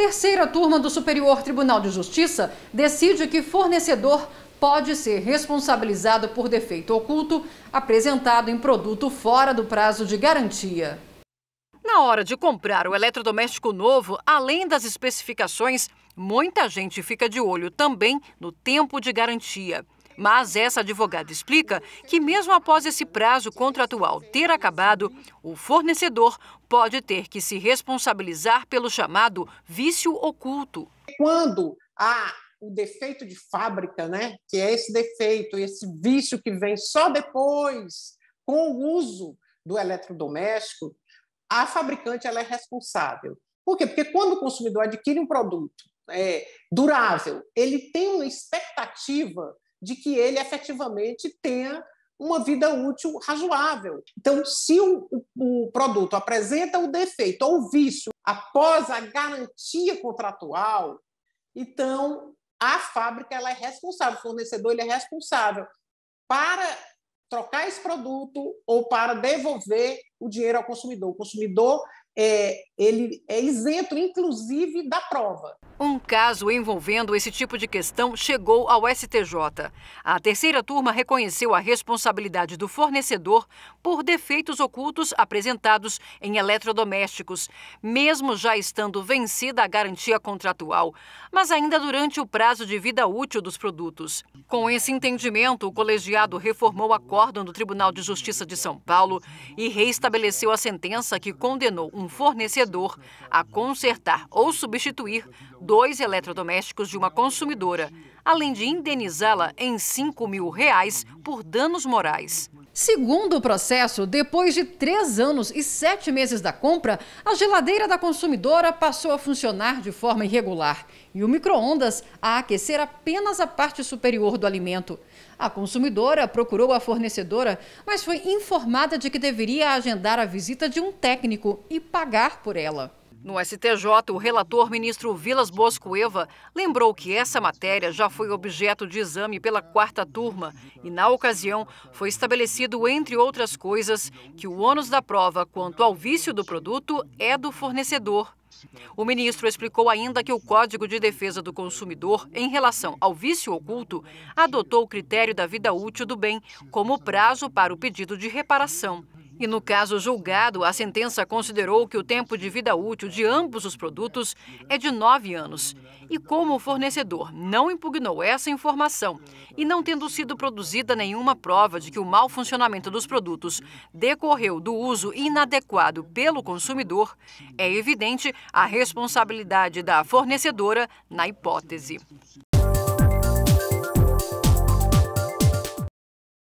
Terceira turma do Superior Tribunal de Justiça decide que fornecedor pode ser responsabilizado por defeito oculto apresentado em produto fora do prazo de garantia. Na hora de comprar o eletrodoméstico novo, além das especificações, muita gente fica de olho também no tempo de garantia. Mas essa advogada explica que, mesmo após esse prazo contratual ter acabado, o fornecedor pode ter que se responsabilizar pelo chamado vício oculto. Quando há o defeito de fábrica, né, que é esse defeito, esse vício que vem só depois, com o uso do eletrodoméstico, a fabricante ela é responsável. Por quê? Porque quando o consumidor adquire um produto é, durável, ele tem uma expectativa de que ele efetivamente tenha uma vida útil razoável. Então, se o, o, produto apresenta o defeito ou o vício após a garantia contratual, então a fábrica ela é responsável, o fornecedor ele é responsável para trocar esse produto ou para devolver o dinheiro ao consumidor. O consumidor é, ele é isento, inclusive, da prova caso envolvendo esse tipo de questão chegou ao STJ. A terceira turma reconheceu a responsabilidade do fornecedor por defeitos ocultos apresentados em eletrodomésticos, mesmo já estando vencida a garantia contratual, mas ainda durante o prazo de vida útil dos produtos. Com esse entendimento, o colegiado reformou o acórdão do Tribunal de Justiça de São Paulo e reestabeleceu a sentença que condenou um fornecedor a consertar ou substituir dois eletrodomésticos de uma consumidora, além de indenizá-la em 5 mil reais por danos morais. Segundo o processo, depois de três anos e sete meses da compra, a geladeira da consumidora passou a funcionar de forma irregular e o micro-ondas a aquecer apenas a parte superior do alimento. A consumidora procurou a fornecedora, mas foi informada de que deveria agendar a visita de um técnico e pagar por ela. No STJ, o relator ministro Vilas EVA lembrou que essa matéria já foi objeto de exame pela quarta turma e, na ocasião, foi estabelecido, entre outras coisas, que o ônus da prova quanto ao vício do produto é do fornecedor. O ministro explicou ainda que o Código de Defesa do Consumidor, em relação ao vício oculto, adotou o critério da vida útil do bem como prazo para o pedido de reparação. E no caso julgado, a sentença considerou que o tempo de vida útil de ambos os produtos é de nove anos. E como o fornecedor não impugnou essa informação e não tendo sido produzida nenhuma prova de que o mau funcionamento dos produtos decorreu do uso inadequado pelo consumidor, é evidente a responsabilidade da fornecedora na hipótese.